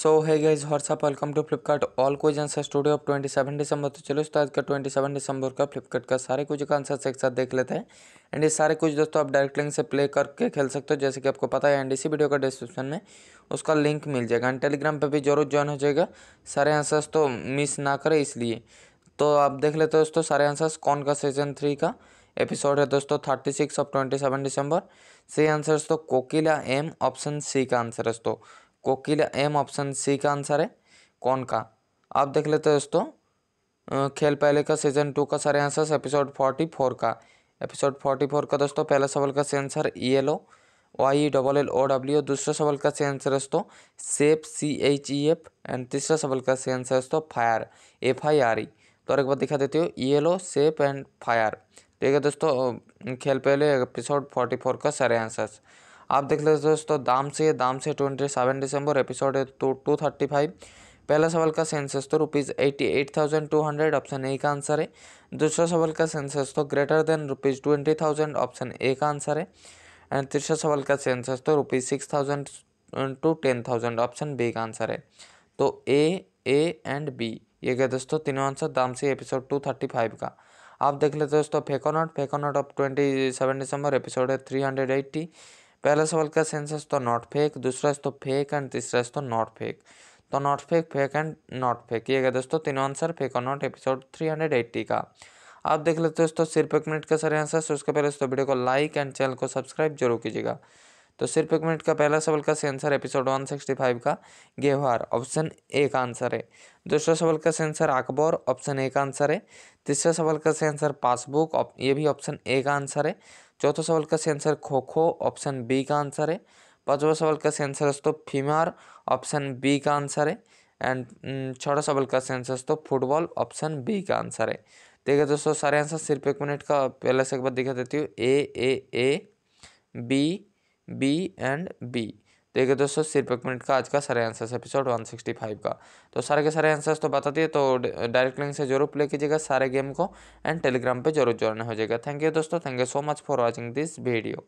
so hi guys what's up welcome to Flipkart all quiz studio of twenty seven December तो चलो तो आज का ट्वेंटी सेवन दिसंबर का फ्लिपकार्ट का सारे कुछ का आंसर एक साथ देख लेते हैं एंड ये सारे कुछ दोस्तों आप डायरेक्ट लिंक से प्ले करके खेल सकते हो जैसे कि आपको पता है एंड इसी वीडियो का डिस्क्रिप्शन में उसका लिंक मिल जाएगा एंड टेलीग्राम पर भी जरूर ज्वाइन हो जाएगा सारे आंसर्स तो मिस ना करें इसलिए तो आप देख लेते हो दोस्तों सारे आंसर्स कौन का सीजन थ्री का एपिसोड है दोस्तों thirty six of twenty seven December सही आंसर्स तो कोकिला एम ऑप्शन सी का आंसर है दोस्तों कोकिल एम ऑप्शन सी का आंसर है कौन का आप देख लेते हैं दोस्तों खेल पहले का सीजन टू का सारे आंसर एपिसोड फोर्टी फोर का एपिसोड फोर्टी फोर का दोस्तों पहला सवाल का सेंसर E L O Y double L O W दूसरा सवाल का सही आंसर दोस्तों chef C H E F and तीसरा सवाल का सही आंसर दोस्तों fire F I R E तो और एक बार दिखा देती हो E L O chef and fire ठीक है दोस्तों खेल पहले एपिसोड फोर्टी फोर का सारे आंसर्स आप देख लेते दोस्तों दाम से दाम से ट्वेंटी सेवन दिसंबर एपिसोड है टू थर्टी फाइव पहला सवाल का सेंसेस तो rupees eighty eight thousand two hundred option A का आंसर है दूसरा सवाल का सेंसेस तो greater than rupees twenty thousand option A का आंसर है एंड तीसरा सवाल का सेंसेस तो rupees six thousand to ten thousand option B का आंसर है तो ए ए एंड बी ये गए दोस्तों तीनों आंसर दाम से एपिसोड टू थर्टी फाइव का आप देख लेते दोस्तों fake or not fake or not of twenty seven December episode है थ्री हंड्रेड एट्टी पहला सवाल का सेंसस तो नॉट फेक दूसरा इस तो फेक एंड तीसरा इस तो नॉट फेक तो not fake fake and not fake ये गया दोस्तों तीनों आंसर फेक और not episode three hundred eighty का आप देख लेते हो दोस्तों सिर्फ एक मिनट का सारे आंसर तो उसके पहले दोस्तों वीडियो को लाइक एंड चैनल को सब्सक्राइब जरूर कीजिएगा तो सिर्फ एक मिनट का पहला सवाल का सही आंसर एपिसोड फाइव का गेहार ऑप्शन ए का आंसर है दूसरा सवाल का सही आंसर अकबर ऑप्शन ए का आंसर है तीसरा सवाल का सही आंसर पासबुक ये भी ऑप्शन ए का आंसर है चौथा सवाल का सही आंसर खो खो ऑप्शन बी का आंसर है पाँचवा सवाल का सही आंसर दोस्तों फीमार ऑप्शन बी का आंसर है एंड mm, छठा सवाल का सही आंसर दोस्तों फुटबॉल ऑप्शन बी का आंसर है देखिए दोस्तों सारे आंसर सिर्फ एक मिनट का पहले से एक बार दिखा देती हूँ A A A B B and B देखिए तो दोस्तों सिर्फ एक मिनट का आज का सारे आंसर्स एपिसोड 165 का तो सारे के सारे आंसर्स तो बता दिए तो डायरेक्ट लिंक से जरूर प्ले कीजिएगा सारे गेम को एंड टेलीग्राम पे जरूर ज्वाइन हो जाएगा थैंक यू दोस्तों thank you so much for watching this video